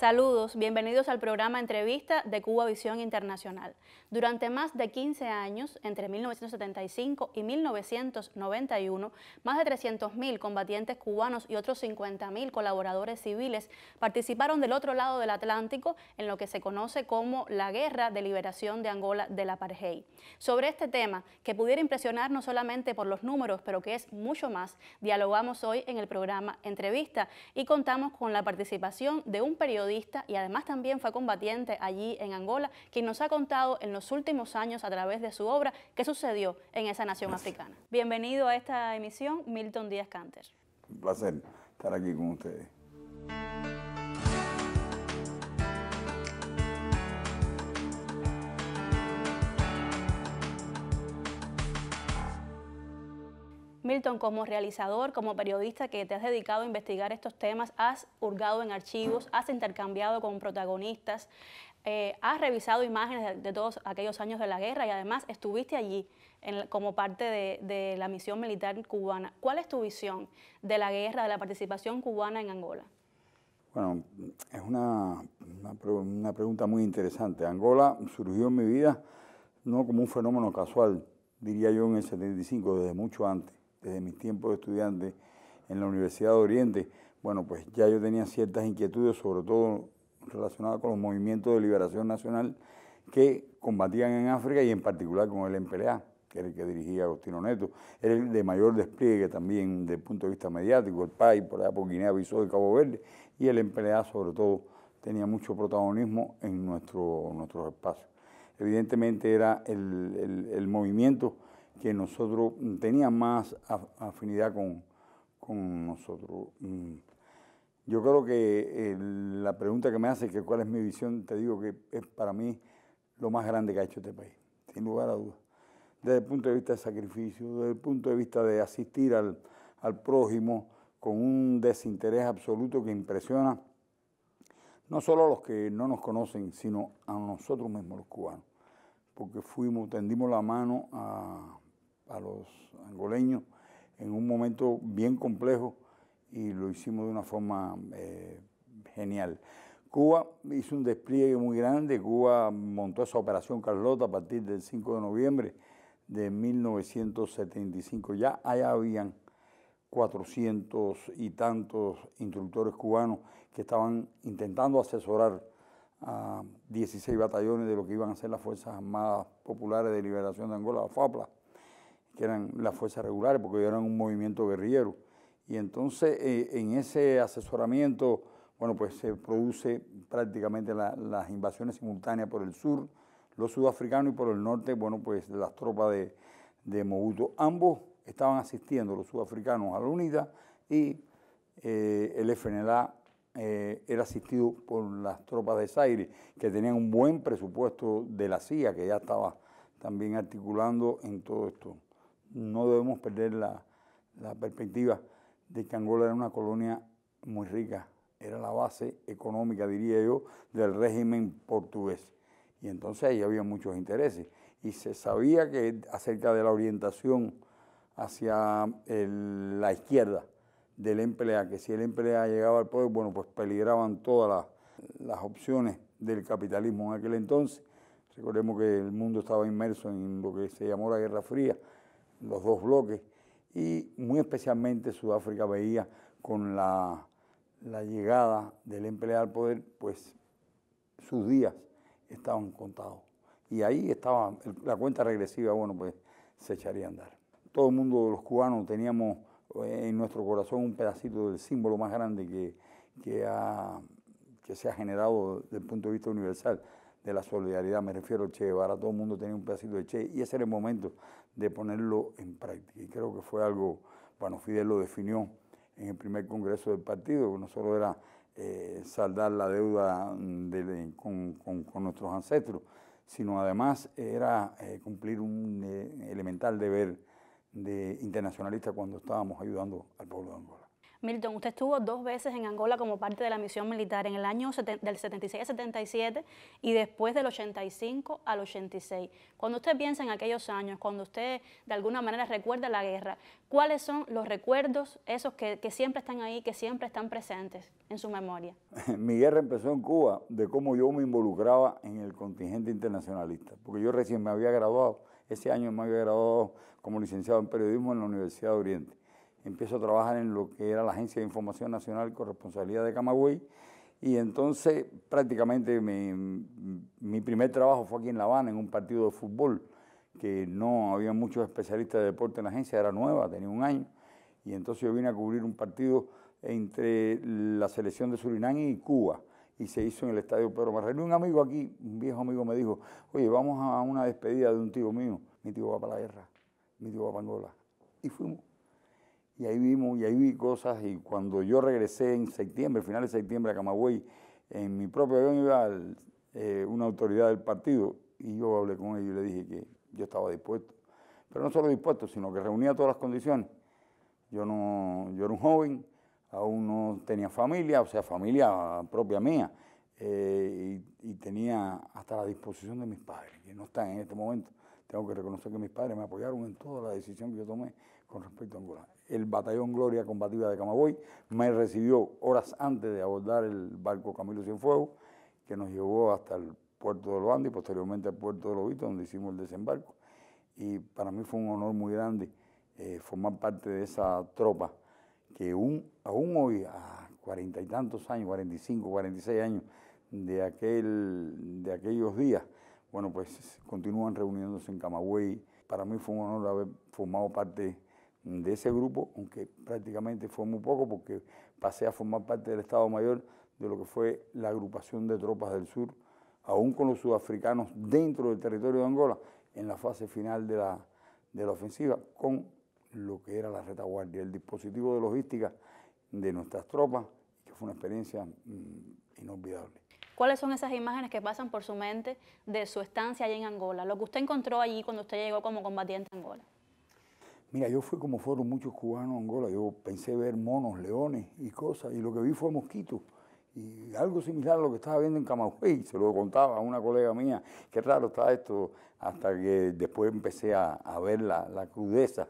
Saludos, bienvenidos al programa Entrevista de Cuba Visión Internacional. Durante más de 15 años, entre 1975 y 1991, más de 300.000 combatientes cubanos y otros 50.000 colaboradores civiles participaron del otro lado del Atlántico en lo que se conoce como la Guerra de Liberación de Angola de la Apartheid. Sobre este tema, que pudiera impresionar no solamente por los números, pero que es mucho más, dialogamos hoy en el programa Entrevista y contamos con la participación de un periodista y además también fue combatiente allí en Angola, quien nos ha contado en los últimos años a través de su obra qué sucedió en esa nación africana. Bienvenido a esta emisión, Milton Díaz Canter. Un placer estar aquí con ustedes. Milton, como realizador, como periodista que te has dedicado a investigar estos temas, has hurgado en archivos, has intercambiado con protagonistas, eh, has revisado imágenes de, todos aquellos años de la guerra y además estuviste allí como parte de, la misión militar cubana. ¿Cuál es tu visión de la guerra, de la participación cubana en Angola? Bueno, es una, una, pregunta muy interesante. Angola surgió en mi vida no como un fenómeno casual, diría yo en el 75, desde mucho antes desde mis tiempos de estudiante en la Universidad de Oriente, bueno, pues ya yo tenía ciertas inquietudes, sobre todo relacionadas con los movimientos de liberación nacional que combatían en África y en particular con el MPLA, que era el que dirigía Agostino Neto. Era el de mayor despliegue también desde el punto de vista mediático, el PAI por allá por Guinea, Bissau de Cabo Verde, y el MPLA sobre todo tenía mucho protagonismo en nuestro, nuestros espacios. Evidentemente era el, el movimiento que nosotros mm, tenía más afinidad con, nosotros. Mm. Yo creo que la pregunta que me hace, que cuál es mi visión, te digo que es para mí lo más grande que ha hecho este país, sin lugar a dudas. Desde el punto de vista de sacrificio, desde el punto de vista de asistir al, al prójimo con un desinterés absoluto que impresiona no solo a los que no nos conocen, sino a nosotros mismos los cubanos, porque fuimos, tendimos la mano a a los angoleños en un momento bien complejo y lo hicimos de una forma eh, genial. Cuba hizo un despliegue muy grande, Cuba montó esa operación Carlota a partir del 5 de noviembre de 1975. Ya allá habían 400 y tantos instructores cubanos que estaban intentando asesorar a 16 batallones de lo que iban a ser las Fuerzas Armadas Populares de Liberación de Angola, FAPLA que eran las fuerzas regulares, porque eran un movimiento guerrillero. Y entonces eh, en ese asesoramiento, bueno, pues se produce prácticamente las invasiones simultáneas por el sur, los sudafricanos, y por el norte, bueno, pues las tropas de, de Ambos estaban asistiendo, los sudafricanos, a la unidad y eh, el FNLA eh, era asistido por las tropas de Zaire, que tenían un buen presupuesto de la CIA, que ya estaba también articulando en todo esto no debemos perder la, perspectiva de que Angola era una colonia muy rica, era la base económica, diría yo, del régimen portugués. Y entonces ahí había muchos intereses. Y se sabía que acerca de la orientación hacia la izquierda del emplea, que si el emplea llegaba al poder, bueno, pues peligraban todas las opciones del capitalismo en aquel entonces. Recordemos que el mundo estaba inmerso en lo que se llamó la Guerra Fría, los dos bloques y muy especialmente Sudáfrica veía con la, llegada del empleado al poder, pues sus días estaban contados. Y ahí estaba la cuenta regresiva, bueno, pues se echaría a andar. Todo el mundo los cubanos teníamos eh, en nuestro corazón un pedacito del símbolo más grande que, que, se ha generado desde el punto de vista universal de la solidaridad, me refiero a Che Guevara, todo el mundo tenía un pedacito de Che y ese era el momento de ponerlo en práctica. Y creo que fue algo, bueno, Fidel lo definió en el primer congreso del partido, que no solo era eh, saldar la deuda con, nuestros ancestros, sino además era eh, cumplir un eh, elemental deber de internacionalista cuando estábamos ayudando al pueblo de Angola. Milton, usted estuvo dos veces en Angola como parte de la misión militar, en el año del 76 al 77 y después del 85 al 86. Cuando usted piensa en aquellos años, cuando usted de alguna manera recuerda la guerra, ¿cuáles son los recuerdos esos que, siempre están ahí, que siempre están presentes en su memoria? Mi guerra empezó en Cuba, de cómo yo me involucraba en el contingente internacionalista, porque yo recién me había graduado, ese año me había graduado como licenciado en periodismo en la Universidad de Oriente empiezo a trabajar en lo que era la Agencia de Información Nacional con Responsabilidad de Camagüey y entonces prácticamente mi, primer trabajo fue aquí en La Habana, en un partido de fútbol, que no había muchos especialistas de deporte en la agencia, era nueva, tenía un año, y entonces yo vine a cubrir un partido entre la selección de Surinam y Cuba, y se hizo en el Estadio Pedro Marrero. Un amigo aquí, un viejo amigo me dijo, oye, vamos a una despedida de un tío mío, mi tío va para la guerra, mi tío va para Angola, y fuimos y ahí vimos, y ahí vi cosas, y cuando yo regresé en septiembre, final de septiembre a Camagüey, en mi propio avión iba eh, una autoridad del partido, y yo hablé con ellos y le dije que yo estaba dispuesto, pero no solo dispuesto, sino que reunía todas las condiciones. Yo, no, yo era un joven, aún no tenía familia, o sea, familia propia mía, eh, y, y, tenía hasta la disposición de mis padres, que no están en este momento. Tengo que reconocer que mis padres me apoyaron en toda la decisión que yo tomé con respecto a Angola el batallón Gloria Combativa de Camagüey, me recibió horas antes de abordar el barco Camilo Cienfuegos, que nos llevó hasta el puerto de Los y posteriormente al puerto de Lobito, donde hicimos el desembarco. Y para mí fue un honor muy grande eh, formar parte de esa tropa que aún hoy, a cuarenta y tantos años, 45, 46 años de, aquel, de aquellos días, bueno, pues continúan reuniéndose en Camagüey. Para mí fue un honor haber formado parte de ese grupo, aunque prácticamente fue muy poco porque pasé a formar parte del Estado Mayor de lo que fue la agrupación de tropas del sur, aún con los sudafricanos dentro del territorio de Angola, en la fase final de la, ofensiva, con lo que era la retaguardia, el dispositivo de logística de nuestras tropas, que fue una experiencia mm, inolvidable. ¿Cuáles son esas imágenes que pasan por su mente de su estancia allí en Angola? Lo que usted encontró allí cuando usted llegó como combatiente a Angola. Mira, yo fui como fueron muchos cubanos a Angola, yo pensé ver monos, leones y cosas, y lo que vi fue mosquitos. Y algo similar a lo que estaba viendo en Camagüey, se lo contaba a una colega mía, qué raro está esto, hasta que después empecé a, ver la, crudeza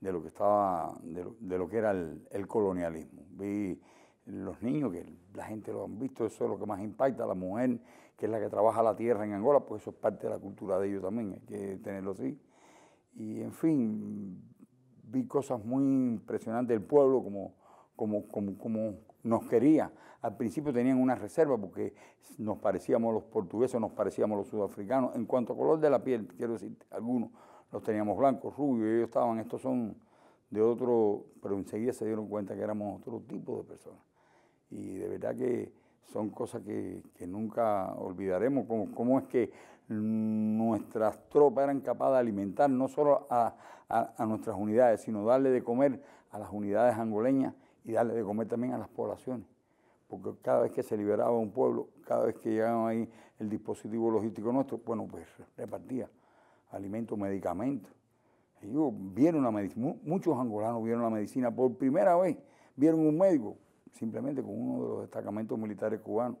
de lo que estaba, de lo, que era el, colonialismo. Vi los niños, que la gente lo han visto, eso es lo que más impacta, la mujer, que es la que trabaja la tierra en Angola, pues eso es parte de la cultura de ellos también, hay que tenerlo así. Y en fin, vi cosas muy impresionantes del pueblo, como, como, como, como nos quería. Al principio tenían una reserva porque nos parecíamos los portugueses, nos parecíamos los sudafricanos. En cuanto a color de la piel, quiero decir, algunos los teníamos blancos, rubios, ellos estaban, estos son de otro, pero enseguida se dieron cuenta que éramos otro tipo de personas. Y de verdad que son cosas que, nunca olvidaremos, cómo cómo es que nuestras tropas eran capaces de alimentar no solo a, nuestras unidades, sino darle de comer a las unidades angoleñas y darle de comer también a las poblaciones. Porque cada vez que se liberaba un pueblo, cada vez que llegaba ahí el dispositivo logístico nuestro, bueno, pues repartía alimentos, medicamentos. vieron la muchos angolanos vieron la medicina por primera vez, vieron un médico, simplemente con uno de los destacamentos militares cubanos.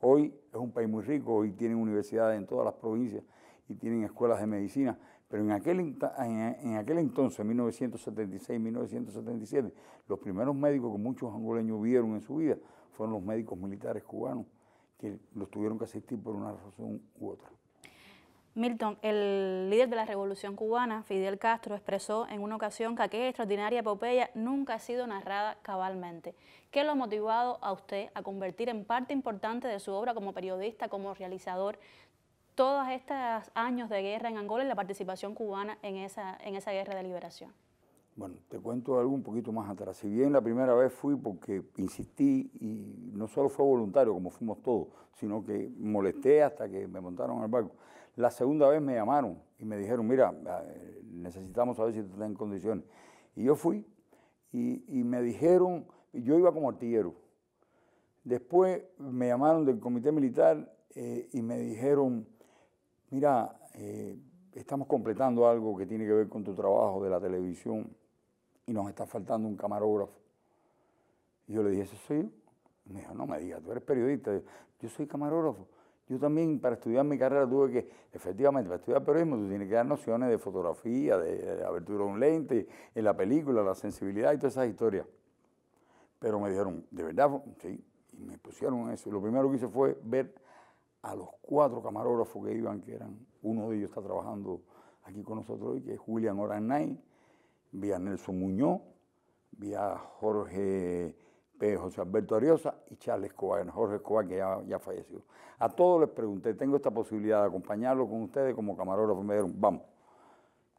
Hoy es un país muy rico, hoy tienen universidades en todas las provincias y tienen escuelas de medicina, pero en aquel, en aquel entonces, 1976, 1977, los primeros médicos que muchos angoleños vieron en su vida fueron los médicos militares cubanos, que los tuvieron que asistir por una razón u otra. Milton, el líder de la Revolución Cubana, Fidel Castro, expresó en una ocasión que aquella extraordinaria epopeya nunca ha sido narrada cabalmente. ¿Qué lo ha motivado a usted a convertir en parte importante de su obra como periodista, como realizador, todos estos años de guerra en Angola y la participación cubana en esa, en esa guerra de liberación? Bueno, te cuento algo un poquito más atrás. Si bien la primera vez fui porque insistí y no solo fue voluntario, como fuimos todos, sino que molesté hasta que me montaron al barco. La segunda vez me llamaron y me dijeron, mira, ah, necesitamos saber si tú estás en condiciones. Y yo fui y, me dijeron, yo iba como artillero. Después me llamaron del comité militar eh, y me dijeron, mira, eh, estamos completando algo que tiene que ver con tu trabajo de la televisión y nos está faltando un camarógrafo. yo le dije, ¿eso soy yo? me dijo, no me digas, tú eres periodista. yo soy camarógrafo. Yo también para estudiar mi carrera tuve que, efectivamente, para estudiar periodismo tú tienes que dar nociones de fotografía, de abertura de un lente, en la película, la sensibilidad y todas esas historias. Pero me dijeron, ¿de verdad? Sí, y me pusieron eso. Lo primero que hice fue ver a los cuatro camarógrafos que iban, que eran, uno de ellos está trabajando aquí con nosotros hoy, que es Julian Oranay, vi a Nelson Muñoz, vi a Jorge José Alberto Ariosa y Charles Escobar, Jorge Escobar, que ya, ya falleció. A todos les pregunté, tengo esta posibilidad de acompañarlo con ustedes como camarógrafo, me dijeron, vamos,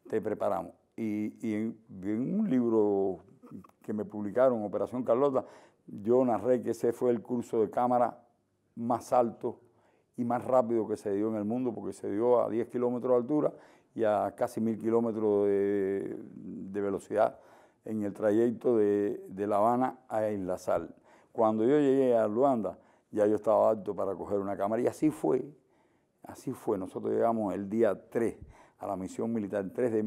te preparamos. Y, en, un libro que me publicaron, Operación Carlota, yo narré que ese fue el curso de cámara más alto y más rápido que se dio en el mundo, porque se dio a 10 kilómetros de altura y a casi mil kilómetros de velocidad en el trayecto de, La Habana a Sal. Cuando yo llegué a Luanda, ya yo estaba apto para coger una cámara y así fue, así fue. Nosotros llegamos el día 3 a la misión militar, 3 de,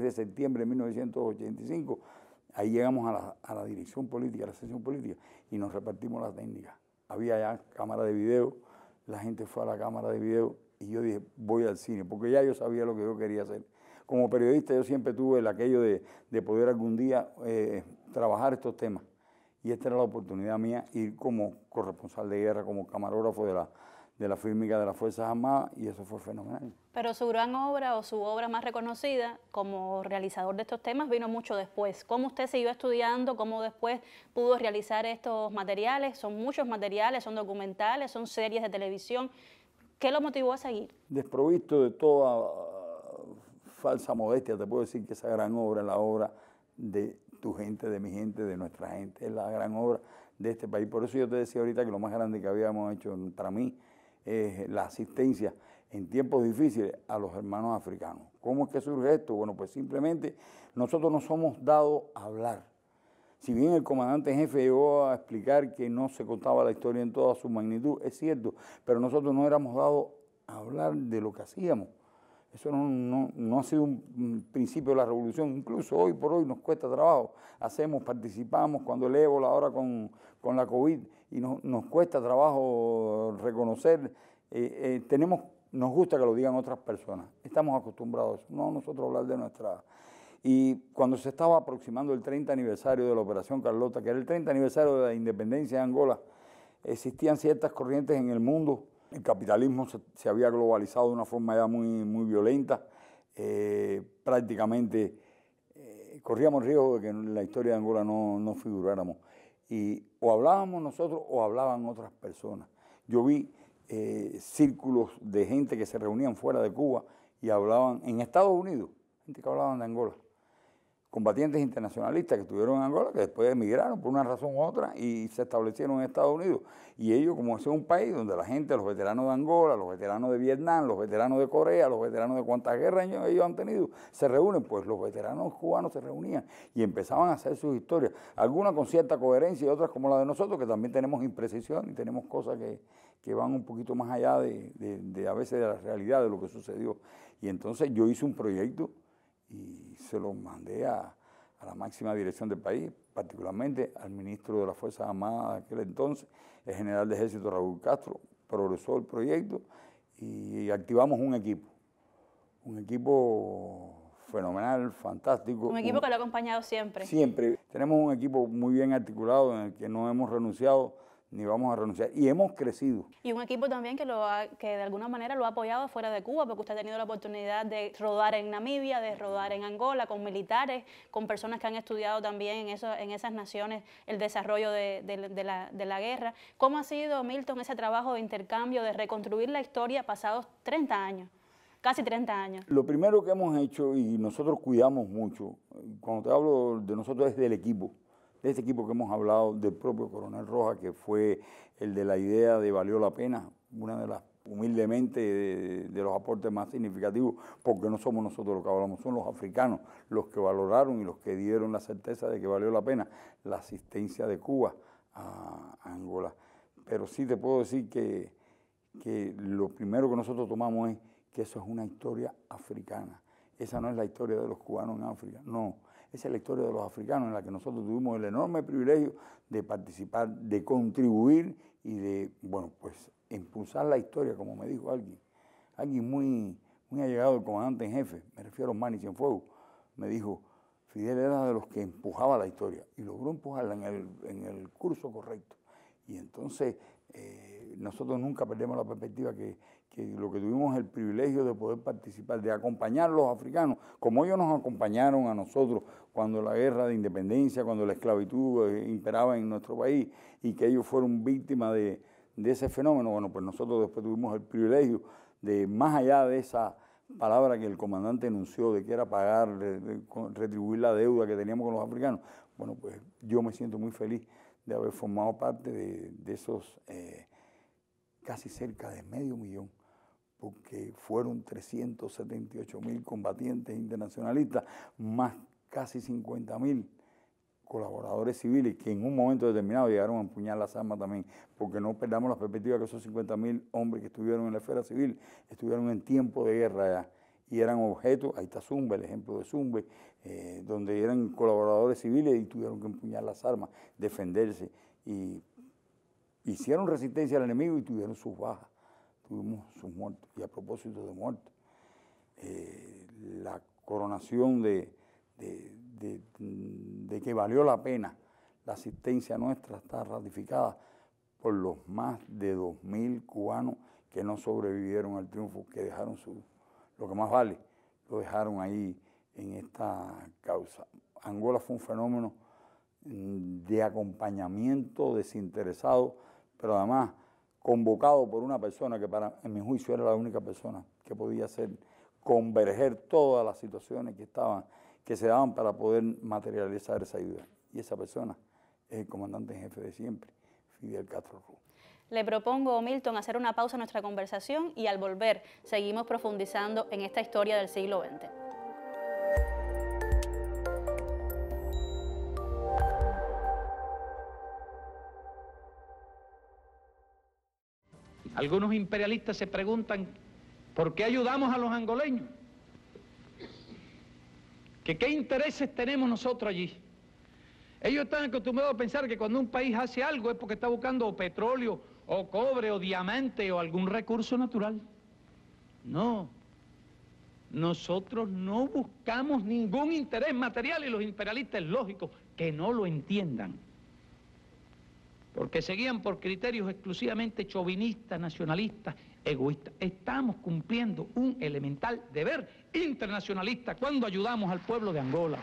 de septiembre de 1985. Ahí llegamos a la, a la dirección política, a la sesión política, y nos repartimos las técnicas. Había ya cámara de video, la gente fue a la cámara de video, y yo dije, voy al cine, porque ya yo sabía lo que yo quería hacer como periodista yo siempre tuve el aquello de, poder algún día eh, trabajar estos temas. Y esta era la oportunidad mía, ir como corresponsal de guerra, como camarógrafo de la, de la fílmica de las Fuerzas Armadas, y eso fue fenomenal. Pero su gran obra o su obra más reconocida como realizador de estos temas vino mucho después. ¿Cómo usted siguió estudiando? ¿Cómo después pudo realizar estos materiales? Son muchos materiales, son documentales, son series de televisión. ¿Qué lo motivó a seguir? Desprovisto de toda falsa modestia, te puedo decir que esa gran obra es la obra de tu gente, de mi gente, de nuestra gente, es la gran obra de este país. Por eso yo te decía ahorita que lo más grande que habíamos hecho para mí es la asistencia en tiempos difíciles a los hermanos africanos. ¿Cómo es que surge esto? Bueno, pues simplemente nosotros no somos dados a hablar. Si bien el comandante jefe llegó a explicar que no se contaba la historia en toda su magnitud, es cierto, pero nosotros no éramos dados a hablar de lo que hacíamos. Eso no, ha sido un principio de la revolución, incluso hoy por hoy nos cuesta trabajo. Hacemos, participamos cuando el ébola, ahora con, la COVID, y nos cuesta trabajo reconocer. Eh, eh, tenemos, nos gusta que lo digan otras personas, estamos acostumbrados, no nosotros hablar de nuestra... Y cuando se estaba aproximando el 30 aniversario de la Operación Carlota, que era el 30 aniversario de la independencia de Angola, existían ciertas corrientes en el mundo el capitalismo se, había globalizado de una forma ya muy, muy violenta. Eh, prácticamente eh, corríamos riesgo de que en la historia de Angola no, figuráramos. Y o hablábamos nosotros o hablaban otras personas. Yo vi eh, círculos de gente que se reunían fuera de Cuba y hablaban en Estados Unidos, gente que hablaban de Angola combatientes internacionalistas que estuvieron en Angola, que después emigraron por una razón u otra y se establecieron en Estados Unidos. Y ellos, como es un país donde la gente, los veteranos de Angola, los veteranos de Vietnam, los veteranos de Corea, los veteranos de cuántas guerras ellos han tenido, se reúnen, pues los veteranos cubanos se reunían y empezaban a hacer sus historias, algunas con cierta coherencia y otras como la de nosotros, que también tenemos imprecisión y tenemos cosas que, van un poquito más allá de a veces de la realidad de lo que sucedió. Y entonces yo hice un proyecto y se lo mandé a, a la máxima dirección del país, particularmente al ministro de las Fuerzas Armadas de aquel entonces, el general de ejército Raúl Castro, progresó el proyecto y activamos un equipo, un equipo fenomenal, fantástico. Un equipo que lo ha acompañado siempre. Siempre. Tenemos un equipo muy bien articulado en el que no hemos renunciado ni vamos a renunciar. Y hemos crecido. Y un equipo también que, lo que de alguna manera lo ha apoyado fuera de Cuba, porque usted ha tenido la oportunidad de rodar en Namibia, de rodar en Angola, con militares, con personas que han estudiado también en, esas naciones el desarrollo de, la, de la guerra. ¿Cómo ha sido, Milton, ese trabajo de intercambio, de reconstruir la historia pasados 30 años? casi 30 años. Lo primero que hemos hecho, y nosotros cuidamos mucho, cuando te hablo de nosotros es del equipo, de este equipo que hemos hablado, del propio Coronel Roja, que fue el de la idea de Valió la Pena, una de las humildemente de, los aportes más significativos, porque no somos nosotros los que hablamos, son los africanos los que valoraron y los que dieron la certeza de que valió la pena la asistencia de Cuba a Angola. Pero sí te puedo decir que, que lo primero que nosotros tomamos es que eso es una historia africana. Esa no es la historia de los cubanos en África, no esa es la historia de los africanos en la que nosotros tuvimos el enorme privilegio de participar, de contribuir y de, bueno, pues impulsar la historia, como me dijo alguien. Alguien muy, muy allegado, el comandante en jefe, me refiero a en fuego, me dijo, Fidel era de los que empujaba la historia y logró empujarla en el, en el curso correcto. Y entonces eh, nosotros nunca perdemos la perspectiva que, que lo que tuvimos el privilegio de poder participar, de acompañar a los africanos, como ellos nos acompañaron a nosotros cuando la guerra de independencia, cuando la esclavitud eh, imperaba en nuestro país y que ellos fueron víctimas de, ese fenómeno, bueno, pues nosotros después tuvimos el privilegio de, más allá de esa palabra que el comandante anunció, de que era pagar, retribuir la deuda que teníamos con los africanos, bueno, pues yo me siento muy feliz de haber formado parte de, esos eh, casi cerca de medio millón porque fueron 378 mil combatientes internacionalistas, más casi 50 mil colaboradores civiles que en un momento determinado llegaron a empuñar las armas también, porque no perdamos la perspectiva que esos 50 mil hombres que estuvieron en la esfera civil estuvieron en tiempo de guerra allá y eran objetos, ahí está Zumbe, el ejemplo de Zumbe, eh, donde eran colaboradores civiles y tuvieron que empuñar las armas, defenderse y hicieron resistencia al enemigo y tuvieron sus bajas tuvimos sus muertos, Y a propósito de muerte, eh, la coronación de, de, que valió la pena la asistencia nuestra está ratificada por los más de 2.000 cubanos que no sobrevivieron al triunfo, que dejaron su, lo que más vale, lo dejaron ahí en esta causa. Angola fue un fenómeno mm, de acompañamiento desinteresado, pero además convocado por una persona que para en mi juicio era la única persona que podía hacer converger todas las situaciones que estaban, que se daban para poder materializar esa ayuda. Y esa persona es el comandante en jefe de siempre, Fidel Castro Le propongo, Milton, hacer una pausa en nuestra conversación y al volver seguimos profundizando en esta historia del siglo XX. Algunos imperialistas se preguntan, ¿por qué ayudamos a los angoleños? ¿Qué intereses tenemos nosotros allí? Ellos están acostumbrados a pensar que cuando un país hace algo es porque está buscando petróleo o cobre o diamante o algún recurso natural. No, nosotros no buscamos ningún interés material y los imperialistas es lógico que no lo entiendan porque seguían por criterios exclusivamente chauvinistas, nacionalistas, egoístas. Estamos cumpliendo un elemental deber internacionalista cuando ayudamos al pueblo de Angola.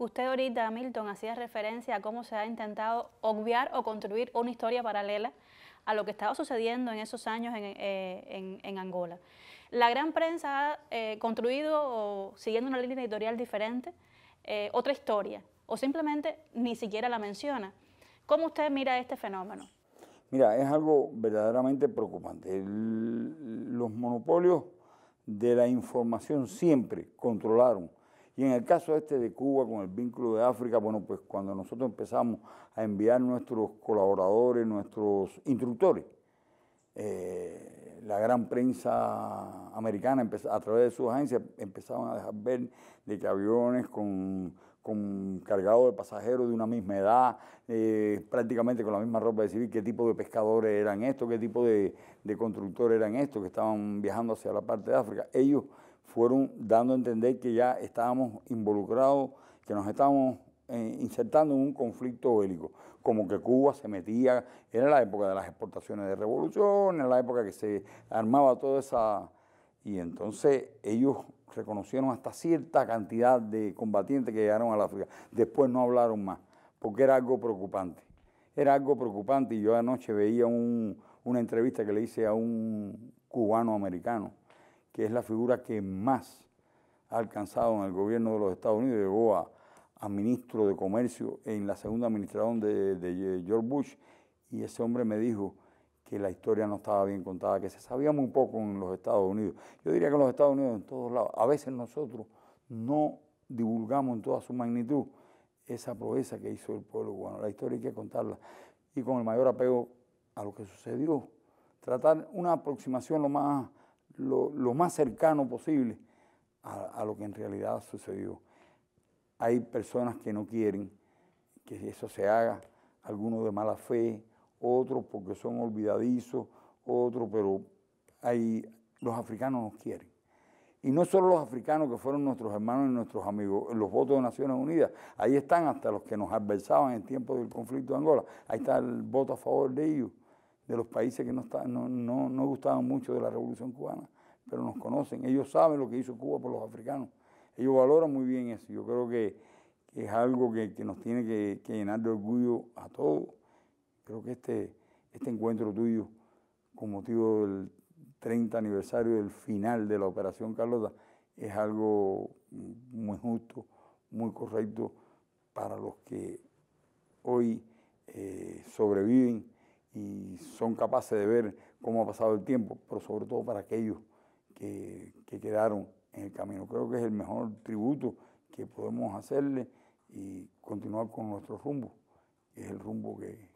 Usted ahorita, Milton, hacía referencia a cómo se ha intentado obviar o construir una historia paralela a lo que estaba sucediendo en esos años en, eh, Angola. La gran prensa ha eh, construido, siguiendo una línea editorial diferente, eh, otra historia, o simplemente ni siquiera la menciona. ¿Cómo usted mira este fenómeno? Mira, es algo verdaderamente preocupante. los monopolios de la información siempre controlaron y en el caso este de Cuba, con el vínculo de África, bueno, pues cuando nosotros empezamos a enviar nuestros colaboradores, nuestros instructores, eh, la gran prensa americana, a través de sus agencias, empezaban a dejar ver de que aviones con, con cargados de pasajeros de una misma edad, eh, prácticamente con la misma ropa de civil, qué tipo de pescadores eran estos, qué tipo de, de constructores eran estos que estaban viajando hacia la parte de África. Ellos fueron dando a entender que ya estábamos involucrados, que nos estábamos eh, insertando en un conflicto bélico, como que Cuba se metía, era la época de las exportaciones de revolución, era la época que se armaba toda esa... Y entonces ellos reconocieron hasta cierta cantidad de combatientes que llegaron a la África. Después no hablaron más, porque era algo preocupante. Era algo preocupante y yo anoche veía una entrevista que le hice a un cubano americano que es la figura que más ha alcanzado en el gobierno de los Estados Unidos, llegó a, ministro de Comercio en la segunda administración de, de George Bush, y ese hombre me dijo que la historia no estaba bien contada, que se sabía muy poco en los Estados Unidos. Yo diría que en los Estados Unidos, en todos lados, a veces nosotros no divulgamos en toda su magnitud esa proeza que hizo el pueblo cubano. La historia hay que contarla y con el mayor apego a lo que sucedió. Tratar una aproximación lo más lo, más cercano posible a, lo que en realidad sucedió. Hay personas que no quieren que eso se haga, algunos de mala fe, otros porque son olvidadizos, otros, pero hay, los africanos nos quieren. Y no solo los africanos que fueron nuestros hermanos y nuestros amigos, los votos de Naciones Unidas, ahí están hasta los que nos adversaban en tiempos del conflicto de Angola, ahí está el voto a favor de ellos de los países que no, gustaban mucho de la Revolución Cubana, pero nos conocen, ellos saben lo que hizo Cuba por los africanos, ellos valoran muy bien eso, yo creo que, es algo que, nos tiene que, llenar de orgullo a todos, creo que este, este encuentro tuyo con motivo del 30 aniversario del final de la Operación Carlota es algo muy justo, muy correcto para los que hoy eh, sobreviven y son capaces de ver cómo ha pasado el tiempo, pero sobre todo para aquellos que, quedaron en el camino. Creo que es el mejor tributo que podemos hacerle y continuar con nuestro rumbo, que es el rumbo que,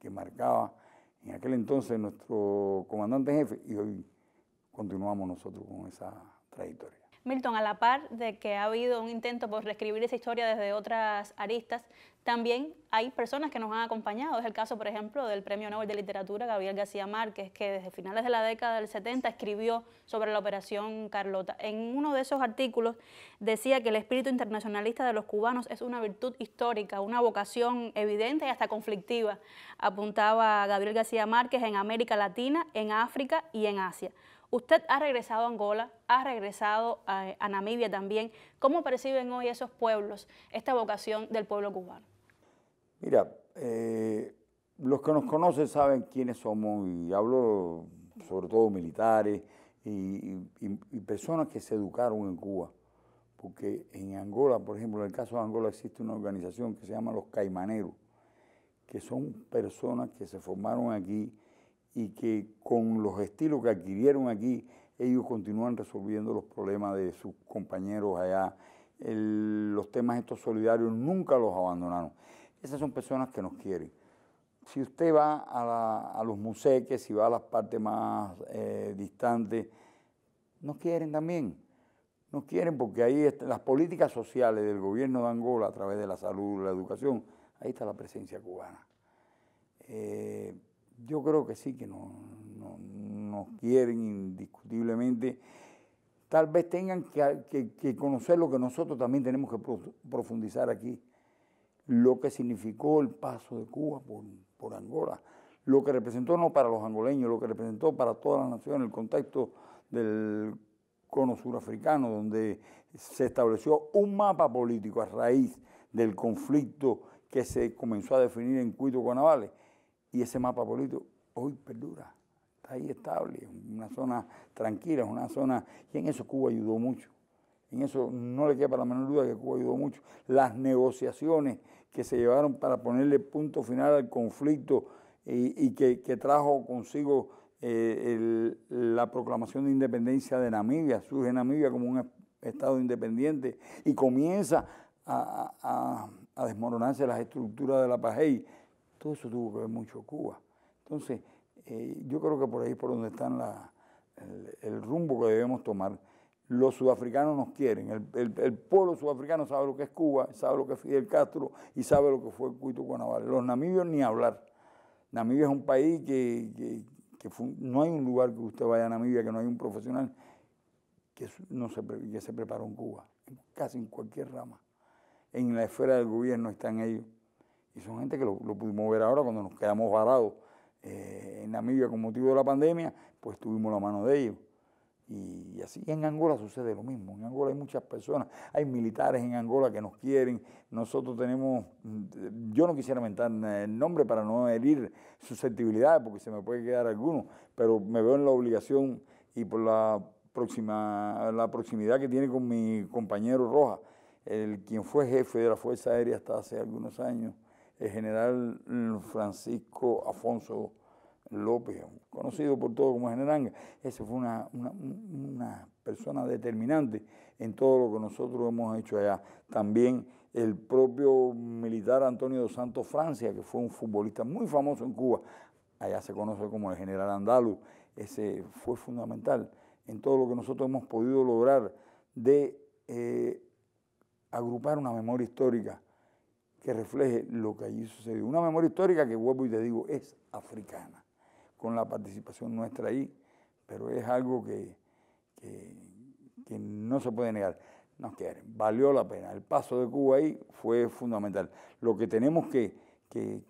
que marcaba en aquel entonces nuestro comandante jefe y hoy continuamos nosotros con esa trayectoria. Milton, a la par de que ha habido un intento por reescribir esa historia desde otras aristas, también hay personas que nos han acompañado. Es el caso, por ejemplo, del Premio Nobel de Literatura Gabriel García Márquez, que desde finales de la década del 70 escribió sobre la Operación Carlota. En uno de esos artículos decía que el espíritu internacionalista de los cubanos es una virtud histórica, una vocación evidente y hasta conflictiva, apuntaba Gabriel García Márquez en América Latina, en África y en Asia. Usted ha regresado a Angola, ha regresado a, Namibia también. ¿Cómo perciben hoy esos pueblos esta vocación del pueblo cubano? Mira, eh, los que nos conocen saben quiénes somos y hablo sobre todo militares y, personas que se educaron en Cuba. Porque en Angola, por ejemplo, en el caso de Angola existe una organización que se llama los Caimaneros, que son personas que se formaron aquí, y que con los estilos que adquirieron aquí, ellos continúan resolviendo los problemas de sus compañeros allá. los temas estos solidarios nunca los abandonaron. Esas son personas que nos quieren. Si usted va a, los museques, si va a las partes más eh, distantes, nos quieren también. Nos quieren porque ahí las políticas sociales del gobierno de Angola a través de la salud, la educación, ahí está la presencia cubana. Eh, yo creo que sí, que no, nos quieren indiscutiblemente. Tal vez tengan que, conocer lo que nosotros también tenemos que profundizar aquí, lo que significó el paso de Cuba por, Angola, lo que representó no para los angoleños, lo que representó para todas las naciones, el contexto del cono surafricano, donde se estableció un mapa político a raíz del conflicto que se comenzó a definir en Cuito Guanabales y ese mapa político hoy perdura, está ahí estable, una zona tranquila, es una zona, y en eso Cuba ayudó mucho. En eso no le queda para la menor duda que Cuba ayudó mucho. Las negociaciones que se llevaron para ponerle punto final al conflicto y, que, trajo consigo eh, la proclamación de independencia de Namibia, surge Namibia como un Estado independiente y comienza a, a desmoronarse las estructuras de la PAGEI todo eso tuvo que ver mucho Cuba. Entonces, eh, yo creo que por ahí es por donde está el, rumbo que debemos tomar. Los sudafricanos nos quieren, el, pueblo sudafricano sabe lo que es Cuba, sabe lo que es Fidel Castro y sabe lo que fue el Cuito Guanabara. Los namibios ni hablar. Namibia es un país que, no hay un lugar que usted vaya a Namibia que no hay un profesional que, no se, que se preparó en Cuba, casi en cualquier rama. En la esfera del gobierno están ellos. Y son gente que lo, pudimos ver ahora cuando nos quedamos varados eh, en Namibia con motivo de la pandemia, pues tuvimos la mano de ellos. Y, así en Angola sucede lo mismo. En Angola hay muchas personas, hay militares en Angola que nos quieren. Nosotros tenemos, mm, yo no quisiera mentar eh, el nombre para no herir susceptibilidades, porque se me puede quedar alguno, pero me veo en la obligación y por la, próxima, la proximidad que tiene con mi compañero Roja, el quien fue jefe de la Fuerza Aérea hasta hace algunos años el general Francisco Afonso López, conocido por todos como General, Ese fue una, persona determinante en todo lo que nosotros hemos hecho allá. También el propio militar Antonio dos Santos Francia, que fue un futbolista muy famoso en Cuba, allá se conoce como el general andaluz, ese fue fundamental en todo lo que nosotros hemos podido lograr de eh, agrupar una memoria histórica que refleje lo que allí sucedió. Una memoria histórica que vuelvo y te digo, es africana, con la participación nuestra ahí, pero es algo que, que, no se puede negar. Nos quieren, valió la pena. El paso de Cuba ahí fue fundamental. Lo que tenemos que,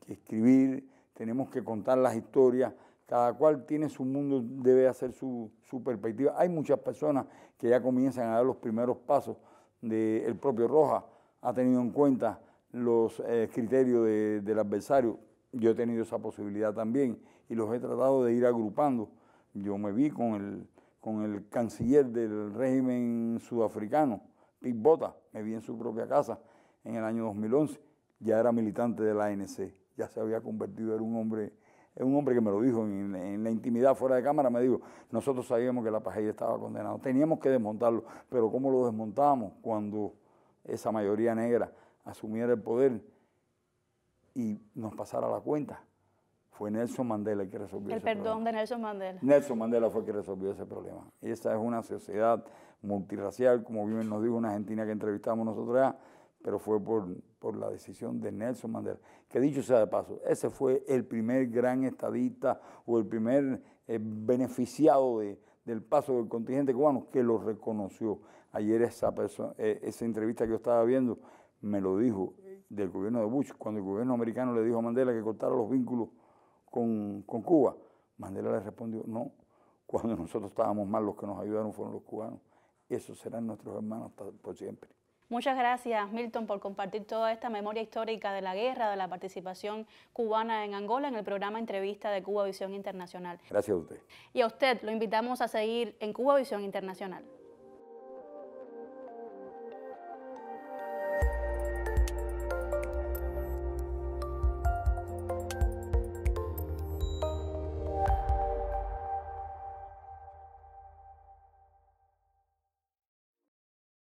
escribir, tenemos que contar las historias, cada cual tiene su mundo, debe hacer su, perspectiva. Hay muchas personas que ya comienzan a dar los primeros pasos del propio Roja, ha tenido en cuenta los eh, criterios del adversario. Yo he tenido esa posibilidad también y los he tratado de ir agrupando. Yo me vi con el, con el canciller del régimen sudafricano, Pete Bota, me vi en su propia casa en el año 2011. Ya era militante de la ANC, ya se había convertido, en un hombre, en un hombre que me lo dijo en, la intimidad fuera de cámara, me dijo, nosotros sabíamos que la ya estaba condenada, teníamos que desmontarlo, pero ¿cómo lo desmontamos cuando esa mayoría negra asumiera el poder y nos pasara la cuenta. Fue Nelson Mandela el que resolvió el perdón de Nelson Mandela. Nelson Mandela fue el que resolvió ese problema. Y Esa es una sociedad multiracial, como bien nos dijo una argentina que entrevistamos nosotros pero fue por, por la decisión de Nelson Mandela. Que dicho sea de paso, ese fue el primer gran estadista o el primer eh, beneficiado del paso del contingente cubano que lo reconoció. Ayer esa, eh, esa entrevista que yo estaba viendo, me lo dijo del gobierno de Bush, cuando el gobierno americano le dijo a Mandela que cortara los vínculos con, Cuba, Mandela le respondió, no, cuando nosotros estábamos mal, los que nos ayudaron fueron los cubanos. Esos serán nuestros hermanos por siempre. Muchas gracias, Milton, por compartir toda esta memoria histórica de la guerra, de la participación cubana en Angola en el programa Entrevista de Cuba Visión Internacional. Gracias a usted. Y a usted lo invitamos a seguir en Cuba Visión Internacional.